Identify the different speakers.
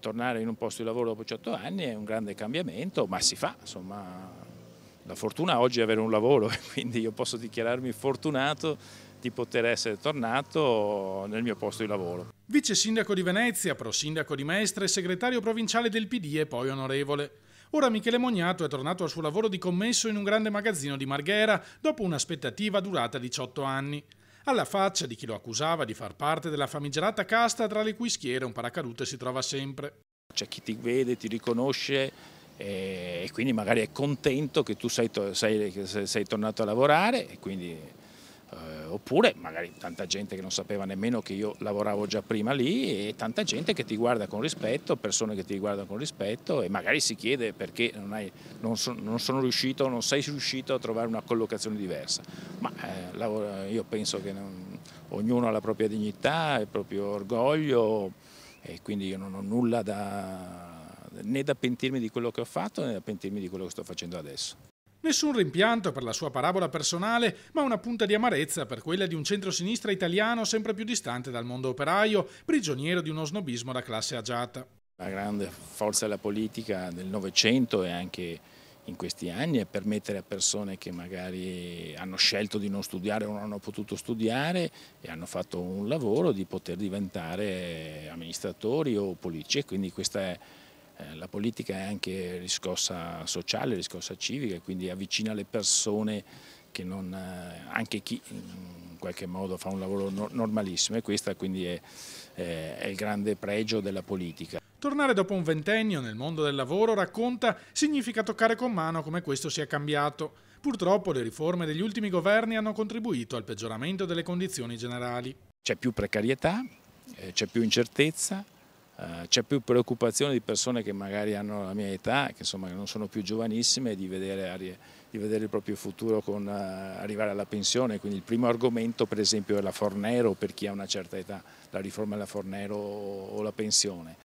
Speaker 1: Tornare in un posto di lavoro dopo 18 anni è un grande cambiamento, ma si fa, insomma, la fortuna oggi è avere un lavoro e quindi io posso dichiararmi fortunato di poter essere tornato nel mio posto di lavoro.
Speaker 2: Vice sindaco di Venezia, prosindaco di Mestre, segretario provinciale del PD e poi onorevole. Ora Michele Mognato è tornato al suo lavoro di commesso in un grande magazzino di Marghera dopo un'aspettativa durata 18 anni alla faccia di chi lo accusava di far parte della famigerata casta tra le cui schiere un paracadute si trova sempre.
Speaker 1: C'è chi ti vede, ti riconosce e quindi magari è contento che tu sei, sei, sei tornato a lavorare e quindi eh, oppure magari tanta gente che non sapeva nemmeno che io lavoravo già prima lì e tanta gente che ti guarda con rispetto, persone che ti guardano con rispetto e magari si chiede perché non, hai, non, so, non sono riuscito, non sei riuscito a trovare una collocazione diversa. Ma eh, lavoro, io penso che non, ognuno ha la propria dignità, il proprio orgoglio e quindi io non ho nulla da né da pentirmi di quello che ho fatto né da pentirmi di quello che sto facendo adesso.
Speaker 2: Nessun rimpianto per la sua parabola personale, ma una punta di amarezza per quella di un centro-sinistra italiano sempre più distante dal mondo operaio, prigioniero di uno snobismo da classe agiata.
Speaker 1: La grande forza della politica del Novecento e anche in questi anni è permettere a persone che magari hanno scelto di non studiare o non hanno potuto studiare e hanno fatto un lavoro di poter diventare amministratori o politici e quindi questa è eh, la politica è anche riscossa sociale, riscossa civica, quindi avvicina le persone che non, eh, anche chi in qualche modo fa un lavoro normalissimo e questo quindi è, è il grande pregio della politica.
Speaker 2: Tornare dopo un ventennio nel mondo del lavoro, racconta, significa toccare con mano come questo sia cambiato. Purtroppo le riforme degli ultimi governi hanno contribuito al peggioramento delle condizioni generali.
Speaker 1: C'è più precarietà, eh, c'è più incertezza, eh, c'è più preoccupazione di persone che magari hanno la mia età, che insomma non sono più giovanissime, di vedere, di vedere il proprio futuro con eh, arrivare alla pensione. Quindi il primo argomento per esempio è la Fornero per chi ha una certa età, la riforma della Fornero o la pensione.